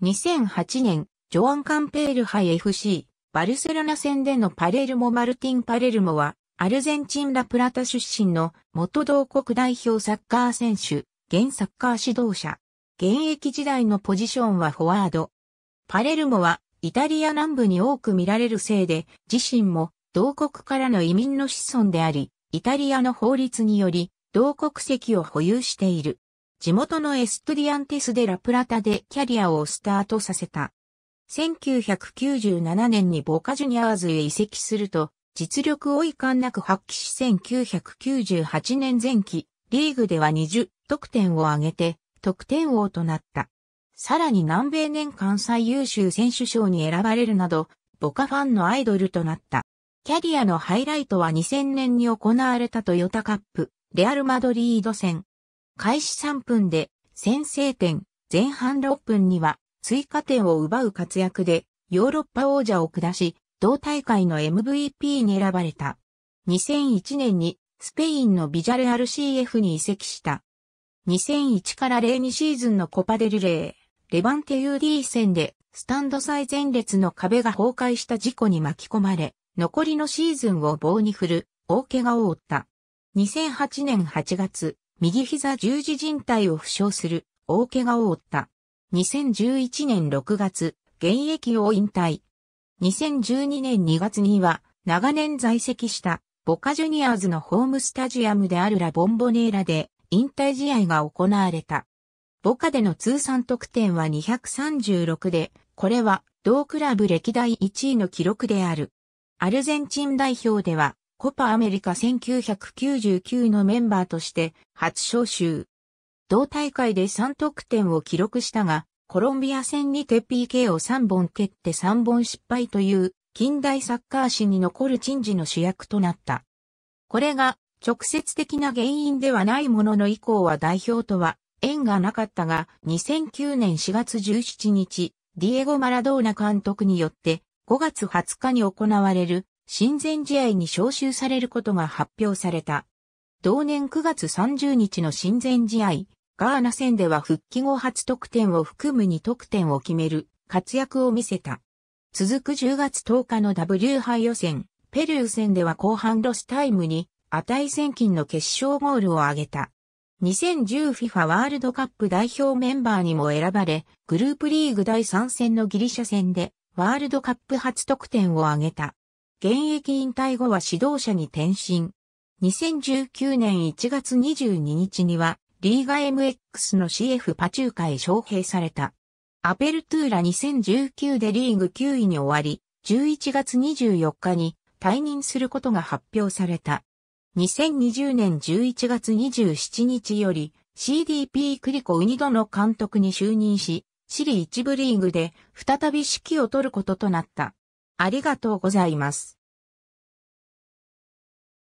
2008年、ジョアン・カンペール杯 FC、バルセロナ戦でのパレルモ・マルティン・パレルモは、アルゼンチン・ラプラタ出身の元同国代表サッカー選手、現サッカー指導者。現役時代のポジションはフォワード。パレルモはイタリア南部に多く見られるせいで、自身も同国からの移民の子孫であり、イタリアの法律により同国籍を保有している。地元のエストリアンテス・デ・ラ・プラタでキャリアをスタートさせた。1997年にボカジュニアーズへ移籍すると、実力を遺憾なく発揮し1998年前期、リーグでは20得点を挙げて、得点王となった。さらに南米年間最優秀選手賞に選ばれるなど、ボカファンのアイドルとなった。キャリアのハイライトは2000年に行われたトヨタカップ、レアル・マドリード戦、開始3分で先制点、前半6分には追加点を奪う活躍でヨーロッパ王者を下し、同大会の MVP に選ばれた。2001年にスペインのビジャレアル CF に移籍した。2001から02シーズンのコパデルレー、レバンテ UD 戦でスタンド最前列の壁が崩壊した事故に巻き込まれ、残りのシーズンを棒に振る大怪我を負った。2008年8月、右膝十字靭帯を負傷する大怪我を負った。2011年6月、現役を引退。2012年2月には、長年在籍したボカジュニアーズのホームスタジアムであるラ・ボンボネーラで引退試合が行われた。ボカでの通算得点は236で、これは同クラブ歴代1位の記録である。アルゼンチン代表ではコパアメリカ1999のメンバーとして初招集。同大会で3得点を記録したが、コロンビア戦にて PK を3本蹴って3本失敗という近代サッカー史に残る珍事の主役となった。これが直接的な原因ではないものの以降は代表とは縁がなかったが2009年4月17日、ディエゴ・マラドーナ監督によって5月20日に行われる親善試合に招集されることが発表された。同年9月30日の親善試合、ガーナ戦では復帰後初得点を含む2得点を決める活躍を見せた。続く10月10日の W 杯予選、ペルー戦では後半ロスタイムに値千金の決勝ゴールを挙げた。2010FIFA ワールドカップ代表メンバーにも選ばれ、グループリーグ第3戦のギリシャ戦でワールドカップ初得点を挙げた。現役引退後は指導者に転身。2019年1月22日には、リーガ MX の CF パチューカへ招聘された。アペルトゥーラ2019でリーグ9位に終わり、11月24日に退任することが発表された。2020年11月27日より CDP クリコウニドの監督に就任し、シリ一部リーグで再び指揮を取ることとなった。ありがとうございます。